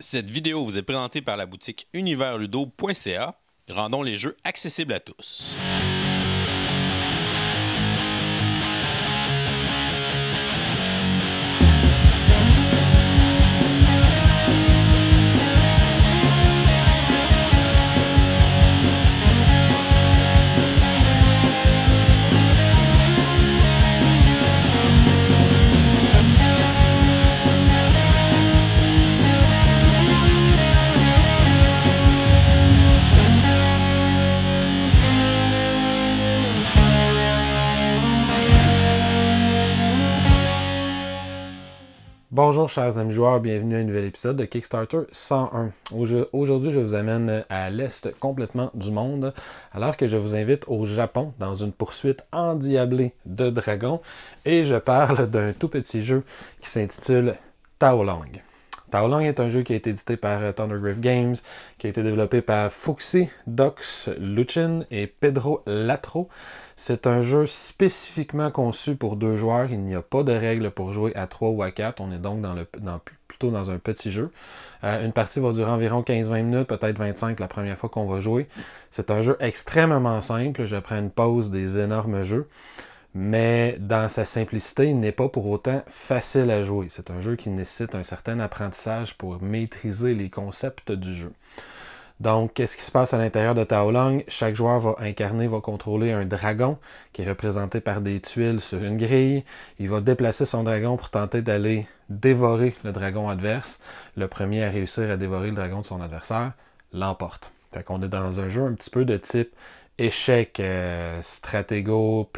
Cette vidéo vous est présentée par la boutique universludo.ca. Rendons les jeux accessibles à tous. Bonjour chers amis joueurs, bienvenue à un nouvel épisode de Kickstarter 101. Aujourd'hui, je vous amène à l'est complètement du monde, alors que je vous invite au Japon dans une poursuite endiablée de dragons, et je parle d'un tout petit jeu qui s'intitule Taolong. Taolong est un jeu qui a été édité par euh, Thundergriff Games, qui a été développé par Fuxi, Dox Luchin et Pedro Latro. C'est un jeu spécifiquement conçu pour deux joueurs. Il n'y a pas de règles pour jouer à 3 ou à 4. On est donc dans plutôt dans un petit jeu. Euh, une partie va durer environ 15-20 minutes, peut-être 25 la première fois qu'on va jouer. C'est un jeu extrêmement simple. Je prends une pause des énormes jeux. Mais dans sa simplicité, il n'est pas pour autant facile à jouer. C'est un jeu qui nécessite un certain apprentissage pour maîtriser les concepts du jeu. Donc, qu'est-ce qui se passe à l'intérieur de Taolang? Chaque joueur va incarner, va contrôler un dragon qui est représenté par des tuiles sur une grille. Il va déplacer son dragon pour tenter d'aller dévorer le dragon adverse. Le premier à réussir à dévorer le dragon de son adversaire l'emporte. Fait qu'on est dans un jeu un petit peu de type échec euh, stratégo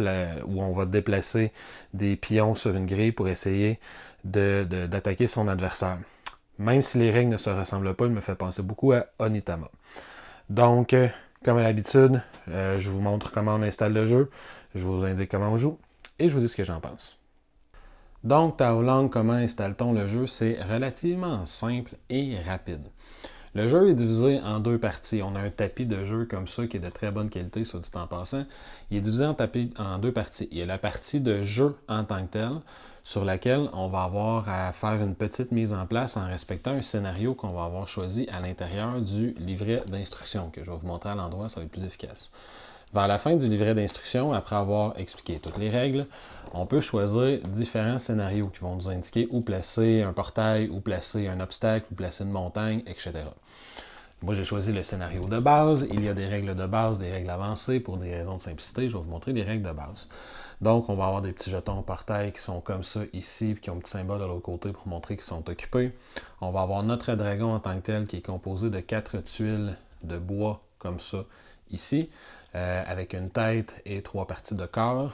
où on va déplacer des pions sur une grille pour essayer d'attaquer son adversaire. Même si les règles ne se ressemblent pas, il me fait penser beaucoup à Onitama. Donc, euh, comme à l'habitude, euh, je vous montre comment on installe le jeu, je vous indique comment on joue et je vous dis ce que j'en pense. Donc, Lang, comment installe-t-on le jeu C'est relativement simple et rapide. Le jeu est divisé en deux parties. On a un tapis de jeu comme ça qui est de très bonne qualité, soit dit en passant. Il est divisé en, tapis, en deux parties. Il y a la partie de jeu en tant que telle, sur laquelle on va avoir à faire une petite mise en place en respectant un scénario qu'on va avoir choisi à l'intérieur du livret d'instructions que je vais vous montrer à l'endroit, ça va être plus efficace. Vers la fin du livret d'instruction, après avoir expliqué toutes les règles, on peut choisir différents scénarios qui vont nous indiquer où placer un portail, où placer un obstacle, où placer une montagne, etc. Moi, j'ai choisi le scénario de base. Il y a des règles de base, des règles avancées pour des raisons de simplicité. Je vais vous montrer les règles de base. Donc, on va avoir des petits jetons portail qui sont comme ça ici, puis qui ont un petit symbole de l'autre côté pour montrer qu'ils sont occupés. On va avoir notre dragon en tant que tel qui est composé de quatre tuiles de bois comme ça ici. Euh, avec une tête et trois parties de corps.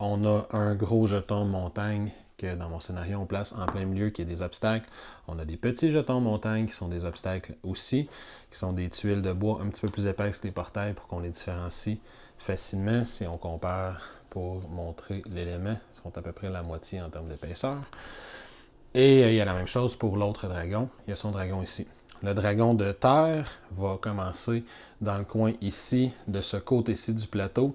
On a un gros jeton montagne que dans mon scénario, on place en plein milieu qui est des obstacles. On a des petits jetons montagne qui sont des obstacles aussi, qui sont des tuiles de bois un petit peu plus épaisses que les portails pour qu'on les différencie facilement si on compare pour montrer l'élément. Ils sont à peu près la moitié en termes d'épaisseur. Et euh, il y a la même chose pour l'autre dragon. Il y a son dragon ici. Le dragon de terre va commencer dans le coin ici, de ce côté-ci du plateau.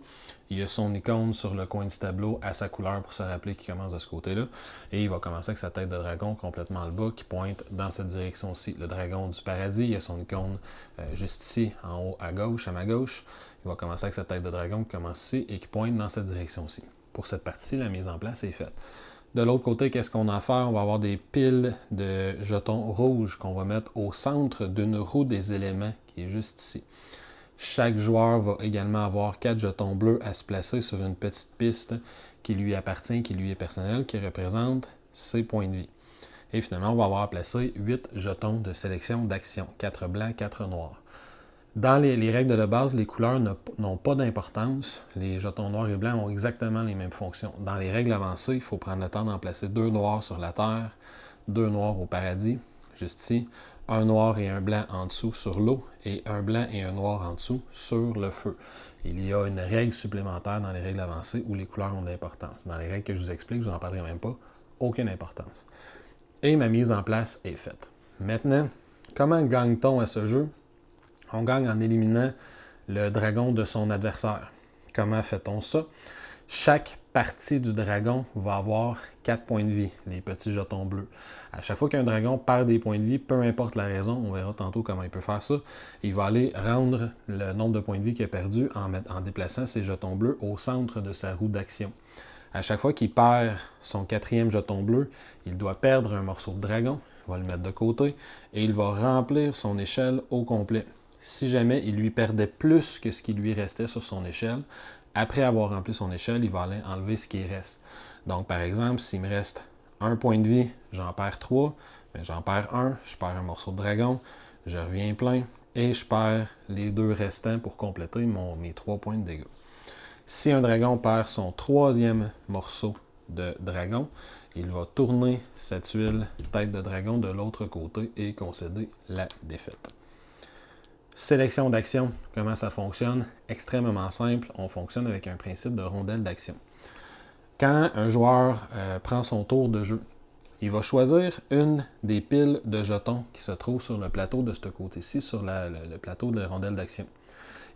Il y a son icône sur le coin du tableau à sa couleur pour se rappeler qu'il commence de ce côté-là. Et il va commencer avec sa tête de dragon complètement le bas qui pointe dans cette direction-ci. Le dragon du paradis, il y a son icône euh, juste ici, en haut à gauche, à ma gauche. Il va commencer avec sa tête de dragon qui commence ici et qui pointe dans cette direction-ci. Pour cette partie, la mise en place est faite. De l'autre côté, qu'est-ce qu'on va faire? On va avoir des piles de jetons rouges qu'on va mettre au centre d'une roue des éléments qui est juste ici. Chaque joueur va également avoir quatre jetons bleus à se placer sur une petite piste qui lui appartient, qui lui est personnelle, qui représente ses points de vie. Et finalement, on va avoir à placer 8 jetons de sélection d'action, 4 blancs, 4 noirs. Dans les, règles de base, les couleurs n'ont pas d'importance. Les jetons noirs et blancs ont exactement les mêmes fonctions. Dans les règles avancées, il faut prendre le temps d'en placer deux noirs sur la terre, deux noirs au paradis, juste ici, un noir et un blanc en dessous sur l'eau et un blanc et un noir en dessous sur le feu. Il y a une règle supplémentaire dans les règles avancées où les couleurs ont de l'importance. Dans les règles que je vous explique, je n'en parlerai même pas, aucune importance. Et ma mise en place est faite. Maintenant, comment gagne-t-on à ce jeu? On gagne en éliminant le dragon de son adversaire. Comment fait-on ça? Chaque partie du dragon va avoir 4 points de vie, les petits jetons bleus. À chaque fois qu'un dragon perd des points de vie, peu importe la raison, on verra tantôt comment il peut faire ça, il va aller rendre le nombre de points de vie qu'il a perdu en, en déplaçant ses jetons bleus au centre de sa roue d'action. À chaque fois qu'il perd son quatrième jeton bleu, il doit perdre un morceau de dragon, il va le mettre de côté et il va remplir son échelle au complet. Si jamais il lui perdait plus que ce qui lui restait sur son échelle, après avoir rempli son échelle, il va aller enlever ce qui reste. Donc, par exemple, s'il me reste un point de vie, j'en perds trois, mais ben, j'en perds un, je perds un morceau de dragon, je reviens plein et je perds les deux restants pour compléter mon, mes trois points de dégâts. Si un dragon perd son troisième morceau de dragon, il va tourner cette huile tête de dragon de l'autre côté et concéder la défaite. Sélection d'action, comment ça fonctionne? Extrêmement simple, on fonctionne avec un principe de rondelle d'action. Quand un joueur euh, prend son tour de jeu, il va choisir une des piles de jetons qui se trouvent sur le plateau de ce côté-ci, sur le, plateau de rondelle d'action.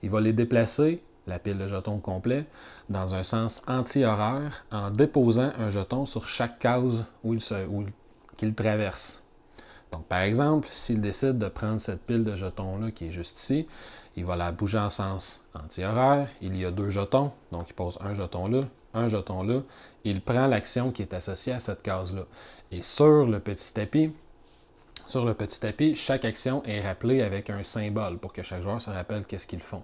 Il va les déplacer, la pile de jetons complet, dans un sens anti-horaire en déposant un jeton sur chaque case qu'il traverse. Donc, par exemple, s'il décide de prendre cette pile de jetons-là qui est juste ici, il va la bouger en sens antihoraire, Il y a deux jetons, donc il pose un jeton là, un jeton là. Il prend l'action qui est associée à cette case-là. Et sur le petit tapis, sur le petit tapis, chaque action est rappelée avec un symbole pour que chaque joueur se rappelle qu'est-ce qu'ils font.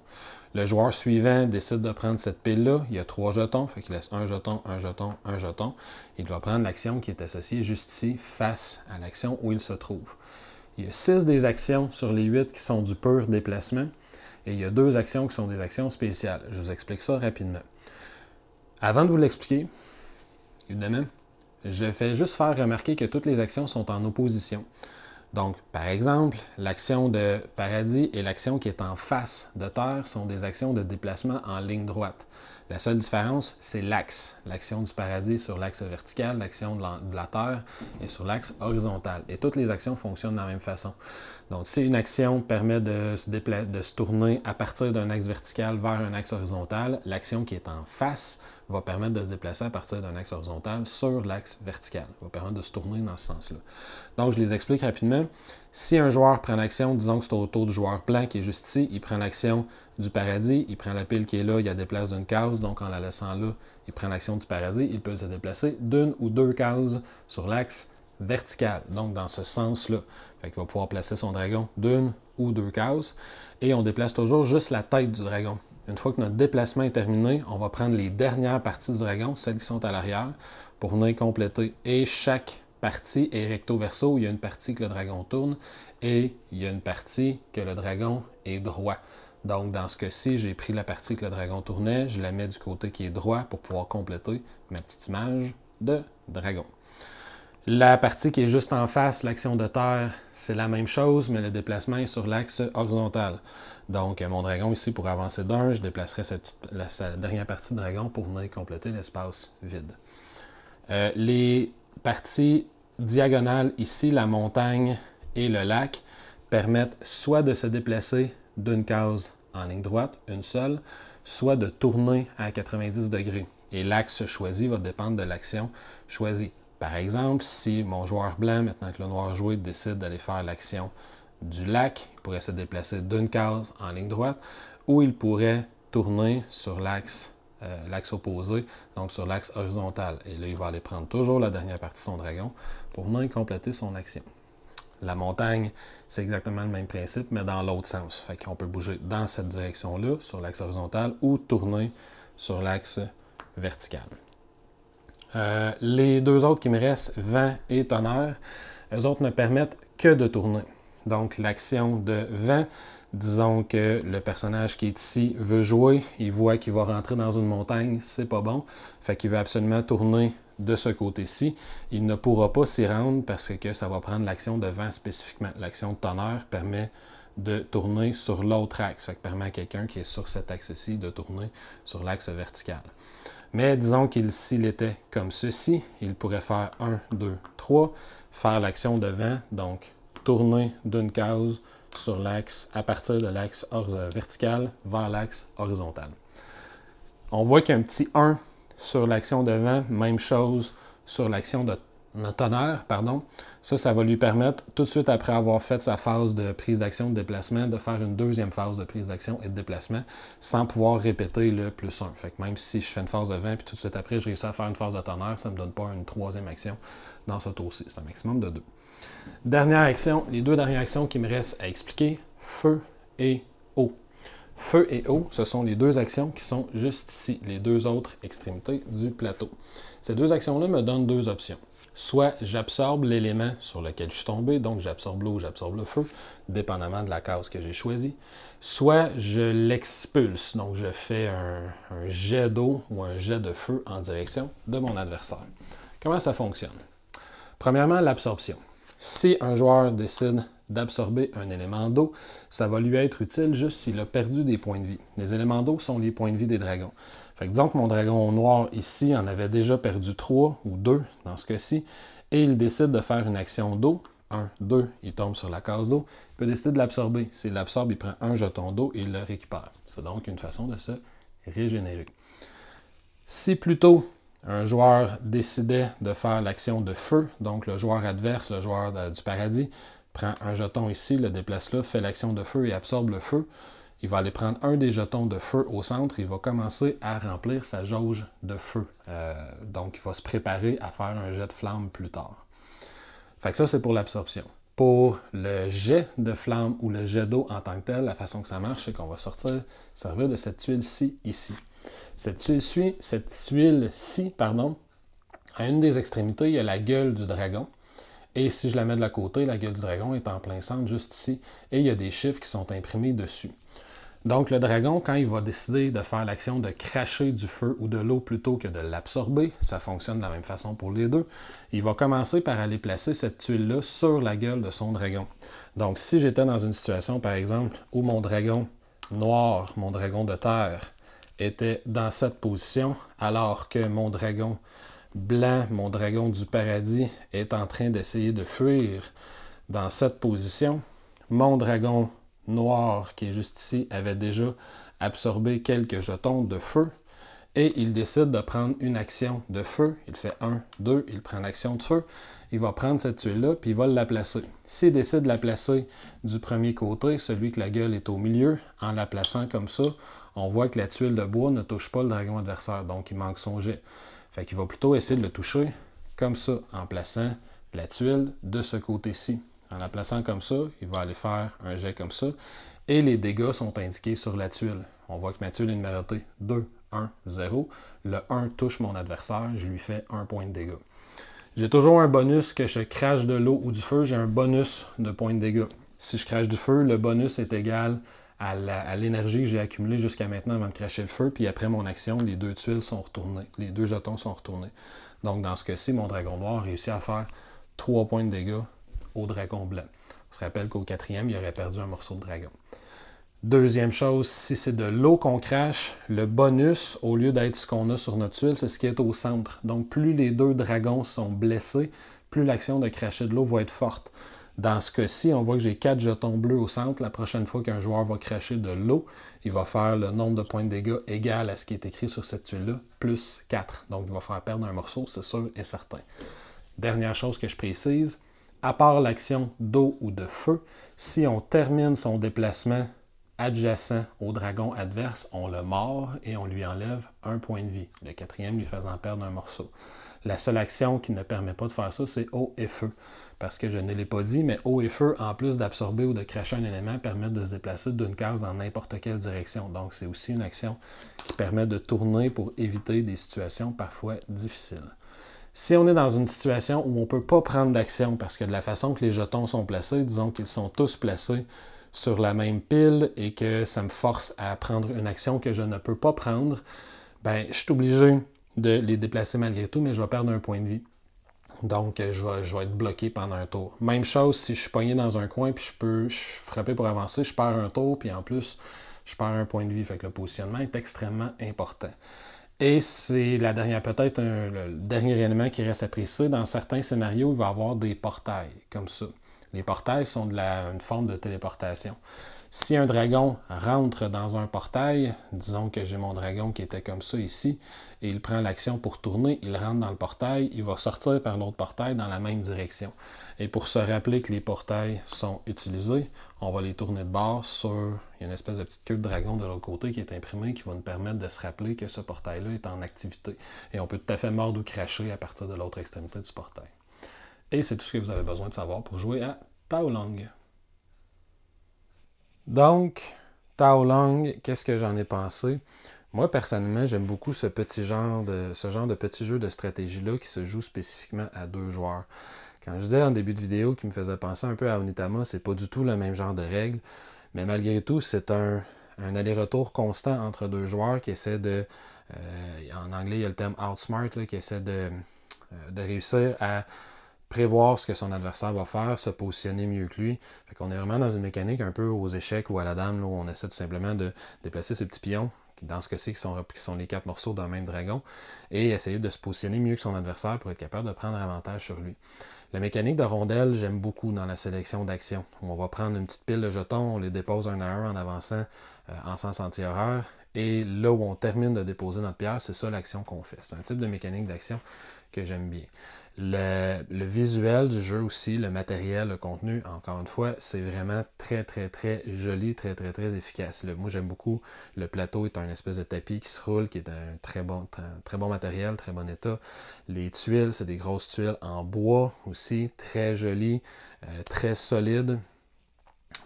Le joueur suivant décide de prendre cette pile-là. Il y a trois jetons, fait qu'il laisse un jeton, un jeton, un jeton. Il doit prendre l'action qui est associée juste ici, face à l'action où il se trouve. Il y a six des actions sur les huit qui sont du pur déplacement. Et il y a deux actions qui sont des actions spéciales. Je vous explique ça rapidement. Avant de vous l'expliquer, évidemment, je fais juste faire remarquer que toutes les actions sont en opposition. Donc, par exemple, l'action de paradis et l'action qui est en face de terre sont des actions de déplacement en ligne droite. La seule différence, c'est l'axe. L'action du paradis sur l'axe vertical, l'action de, la, terre est sur l'axe horizontal. Et toutes les actions fonctionnent de la même façon. Donc, si une action permet de se, de se tourner à partir d'un axe vertical vers un axe horizontal, l'action qui est en face va permettre de se déplacer à partir d'un axe horizontal sur l'axe vertical, va permettre de se tourner dans ce sens-là. Donc, je les explique rapidement. Si un joueur prend l'action, disons que c'est autour du joueur blanc qui est juste ici, il prend l'action du paradis, il prend la pile qui est là, il la déplace d'une case, donc en la laissant là, il prend l'action du paradis, il peut se déplacer d'une ou deux cases sur l'axe vertical, donc dans ce sens-là. Il va pouvoir placer son dragon d'une ou deux cases, et on déplace toujours juste la tête du dragon. Une fois que notre déplacement est terminé, on va prendre les dernières parties du dragon, celles qui sont à l'arrière, pour venir compléter. Et chaque partie est recto-verso. Il y a une partie que le dragon tourne et il y a une partie que le dragon est droit. Donc, dans ce cas-ci, j'ai pris la partie que le dragon tournait, je la mets du côté qui est droit pour pouvoir compléter ma petite image de dragon. La partie qui est juste en face, l'action de terre, c'est la même chose, mais le déplacement est sur l'axe horizontal. Donc, mon dragon ici, pour avancer d'un, je déplacerai cette la, dernière partie de dragon pour venir compléter l'espace vide. Euh, les parties diagonales ici, la montagne et le lac, permettent soit de se déplacer d'une case en ligne droite, une seule, soit de tourner à 90 degrés. Et l'axe choisi va dépendre de l'action choisie. Par exemple, si mon joueur blanc, maintenant que le noir joué, décide d'aller faire l'action du lac, il pourrait se déplacer d'une case en ligne droite, ou il pourrait tourner sur euh, l'axe opposé, donc sur l'axe horizontal. Et là, il va aller prendre toujours la dernière partie de son dragon pour venir compléter son action. La montagne, c'est exactement le même principe, mais dans l'autre sens. Fait qu'on peut bouger dans cette direction-là, sur l'axe horizontal, ou tourner sur l'axe vertical. Euh, les deux autres qui me restent, vent et tonnerre, eux autres ne permettent que de tourner. Donc l'action de vent, disons que le personnage qui est ici veut jouer, il voit qu'il va rentrer dans une montagne, c'est pas bon, fait qu'il veut absolument tourner de ce côté-ci, il ne pourra pas s'y rendre parce que ça va prendre l'action de vent spécifiquement. L'action de tonnerre permet de tourner sur l'autre axe, fait permet à quelqu'un qui est sur cet axe-ci de tourner sur l'axe vertical. Mais disons qu'il s'il était comme ceci, il pourrait faire 1, 2, 3, faire l'action de donc tourner d'une case sur l'axe à partir de l'axe euh, vertical vers l'axe horizontal. On voit qu'il y a un petit 1 sur l'action de même chose sur l'action de un tonnerre, pardon, ça, ça va lui permettre, tout de suite après avoir fait sa phase de prise d'action, de déplacement, de faire une deuxième phase de prise d'action et de déplacement sans pouvoir répéter le plus 1. même si je fais une phase de 20 puis tout de suite après, je réussis à faire une phase de tonnerre, ça ne me donne pas une troisième action dans ce tour-ci. C'est un maximum de deux. Dernière action, les deux dernières actions qui me restent à expliquer, feu et eau. Feu et eau, ce sont les deux actions qui sont juste ici, les deux autres extrémités du plateau. Ces deux actions-là me donnent deux options. Soit j'absorbe l'élément sur lequel je suis tombé, donc j'absorbe l'eau, j'absorbe le feu, dépendamment de la case que j'ai choisie. Soit je l'expulse, donc je fais un jet d'eau ou un jet de feu en direction de mon adversaire. Comment ça fonctionne? Premièrement, l'absorption. Si un joueur décide d'absorber un élément d'eau, ça va lui être utile juste s'il a perdu des points de vie. Les éléments d'eau sont les points de vie des dragons. Fait que mon dragon noir ici en avait déjà perdu 3 ou 2 dans ce cas-ci, et il décide de faire une action d'eau. 1, 2, il tombe sur la case d'eau. Il peut décider de l'absorber. S'il l'absorbe, il prend un jeton d'eau et il le récupère. C'est donc une façon de se régénérer. Si plutôt un joueur décidait de faire l'action de feu, donc le joueur adverse, le joueur du paradis, prend un jeton ici, le déplace là, fait l'action de feu et absorbe le feu, il va aller prendre un des jetons de feu au centre. Il va commencer à remplir sa jauge de feu. Euh, donc, il va se préparer à faire un jet de flamme plus tard. Fait que ça, c'est pour l'absorption. Pour le jet de flamme ou le jet d'eau en tant que tel, la façon que ça marche, c'est qu'on va sortir, servir de cette tuile-ci ici. Cette tuile-ci, cette tuile-ci, pardon, à une des extrémités, il y a la gueule du dragon. Et si je la mets de la côté, la gueule du dragon est en plein centre, juste ici. Et il y a des chiffres qui sont imprimés dessus. Donc le dragon, quand il va décider de faire l'action de cracher du feu ou de l'eau plutôt que de l'absorber, ça fonctionne de la même façon pour les deux, il va commencer par aller placer cette tuile-là sur la gueule de son dragon. Donc si j'étais dans une situation, par exemple, où mon dragon noir, mon dragon de terre, était dans cette position, alors que mon dragon blanc, mon dragon du paradis, est en train d'essayer de fuir dans cette position, mon dragon noir qui est juste ici avait déjà absorbé quelques jetons de feu et il décide de prendre une action de feu. Il fait 1, 2, il prend l'action de feu. Il va prendre cette tuile-là, puis il va la placer. S'il décide de la placer du premier côté, celui que la gueule est au milieu, en la plaçant comme ça, on voit que la tuile de bois ne touche pas le dragon adversaire, donc il manque son jet. Fait qu'il va plutôt essayer de le toucher comme ça, en plaçant la tuile de ce côté-ci. En la plaçant comme ça, il va aller faire un jet comme ça. Et les dégâts sont indiqués sur la tuile. On voit que ma tuile est numérotée 2, 1, 0. Le 1 touche mon adversaire, je lui fais un point de dégâts. J'ai toujours un bonus que je crache de l'eau ou du feu, j'ai un bonus de points de dégâts. Si je crache du feu, le bonus est égal à l'énergie que j'ai accumulée jusqu'à maintenant avant de cracher le feu, puis après mon action, les deux tuiles sont retournées, les deux jetons sont retournés. Donc dans ce cas-ci, mon dragon noir réussit à faire 3 points de dégâts dragon blanc. On se rappelle qu'au quatrième, il aurait perdu un morceau de dragon. Deuxième chose, si c'est de l'eau qu'on crache, le bonus, au lieu d'être ce qu'on a sur notre tuile, c'est ce qui est au centre. Donc, plus les deux dragons sont blessés, plus l'action de cracher de l'eau va être forte. Dans ce cas-ci, on voit que j'ai quatre jetons bleus au centre. La prochaine fois qu'un joueur va cracher de l'eau, il va faire le nombre de points de dégâts égal à ce qui est écrit sur cette tuile-là, plus 4. Donc, il va faire perdre un morceau, c'est sûr et certain. Dernière chose que je précise, à part l'action d'eau ou de feu, si on termine son déplacement adjacent au dragon adverse, on le mord et on lui enlève un point de vie, le quatrième lui faisant perdre un morceau. La seule action qui ne permet pas de faire ça, c'est eau et feu. Parce que je ne l'ai pas dit, mais eau et feu, en plus d'absorber ou de cracher un élément, permettent de se déplacer d'une case dans n'importe quelle direction. Donc, c'est aussi une action qui permet de tourner pour éviter des situations parfois difficiles. Si on est dans une situation où on ne peut pas prendre d'action parce que de la façon que les jetons sont placés, disons qu'ils sont tous placés sur la même pile et que ça me force à prendre une action que je ne peux pas prendre, ben, je suis obligé de les déplacer malgré tout, mais je vais perdre un point de vie. Donc, je vais, être bloqué pendant un tour. Même chose si je suis pogné dans un coin, puis je peux frapper pour avancer, je perds un tour, puis en plus, je perds un point de vie. Fait que le positionnement est extrêmement important. Et c'est la dernière, peut-être le dernier élément qui reste à préciser. Dans certains scénarios, il va y avoir des portails comme ça. Les portails sont de la, une forme de téléportation. Si un dragon rentre dans un portail, disons que j'ai mon dragon qui était comme ça ici, et il prend l'action pour tourner, il rentre dans le portail, il va sortir par l'autre portail dans la même direction. Et pour se rappeler que les portails sont utilisés, on va les tourner de bord sur une espèce de petite queue de dragon de l'autre côté qui est imprimée qui va nous permettre de se rappeler que ce portail-là est en activité. Et on peut tout à fait mordre ou cracher à partir de l'autre extrémité du portail. Et c'est tout ce que vous avez besoin de savoir pour jouer à Paolong. Donc, Tao Long, qu'est-ce que j'en ai pensé? Moi, personnellement, j'aime beaucoup ce petit genre de, ce genre de petit jeu de stratégie-là qui se joue spécifiquement à deux joueurs. Quand je disais en début de vidéo qui me faisait penser un peu à Onitama, c'est pas du tout le même genre de règles. Mais malgré tout, c'est un, aller-retour constant entre deux joueurs qui essaient de. Euh, en anglais, il y a le terme outsmart là, qui essaie de, euh, de réussir à prévoir ce que son adversaire va faire, se positionner mieux que lui. Fait qu'on est vraiment dans une mécanique un peu aux échecs ou à la dame, où on essaie tout simplement de déplacer ses petits pions, dans ce que c'est qui sont, sont les quatre morceaux d'un même dragon, et essayer de se positionner mieux que son adversaire pour être capable de prendre avantage sur lui. La mécanique de rondelle, j'aime beaucoup dans la sélection d'actions. On va prendre une petite pile de jetons, on les dépose un à un en avançant euh, en sens anti-horreur. Et là où on termine de déposer notre pierre, c'est ça l'action qu'on fait. C'est un type de mécanique d'action que j'aime bien. Le, visuel du jeu aussi, le matériel, le contenu, encore une fois, c'est vraiment très, très, très joli, très, très, très efficace. moi, j'aime beaucoup. Le plateau est un espèce de tapis qui se roule, qui est un très bon, très, bon matériel, très bon état. Les tuiles, c'est des grosses tuiles en bois aussi, très jolies, euh, très solides.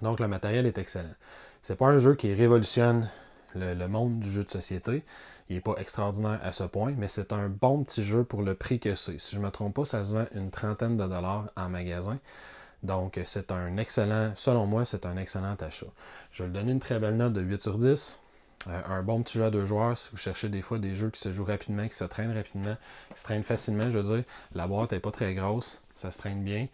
Donc, le matériel est excellent. C'est pas un jeu qui révolutionne le, monde du jeu de société. Il n'est pas extraordinaire à ce point, mais c'est un bon petit jeu pour le prix que c'est. Si je ne me trompe pas, ça se vend une trentaine de dollars en magasin. Donc, c'est un excellent, selon moi, c'est un excellent achat. Je vais lui donner une très belle note de 8 sur 10. Euh, un bon petit jeu à deux joueurs, si vous cherchez des fois des jeux qui se jouent rapidement, qui se traînent rapidement, qui se traînent facilement, je veux dire, la boîte n'est pas très grosse, ça se traîne bien.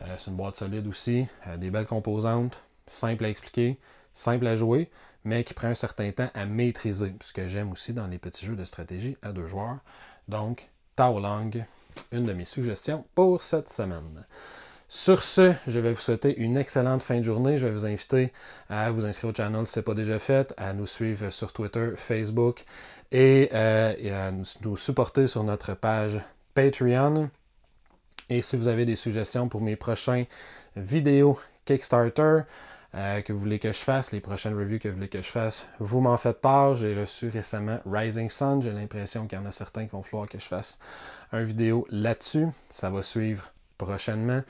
Euh, c'est une boîte solide aussi, euh, des belles composantes, simple à expliquer, simple à jouer, mais qui prend un certain temps à maîtriser, ce que j'aime aussi dans les petits jeux de stratégie à deux joueurs. Donc, Tao Lang, une de mes suggestions pour cette semaine. Sur ce, je vais vous souhaiter une excellente fin de journée. Je vais vous inviter à vous inscrire au channel si ce n'est pas déjà fait, à nous suivre sur Twitter, Facebook et, euh, à nous supporter sur notre page Patreon. Et si vous avez des suggestions pour mes prochains vidéos Kickstarter, euh, que vous voulez que je fasse, les prochaines reviews que vous voulez que je fasse, vous m'en faites part. J'ai reçu récemment Rising Sun. J'ai l'impression qu'il y en a certains qui vont vouloir que je fasse une vidéo là-dessus. Ça va suivre prochainement.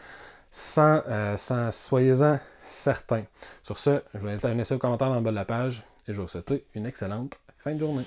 Sans, euh, sans soyez-en certains. Sur ce, je vous invite à laisser un commentaire en bas de la page et je vous souhaite une excellente fin de journée.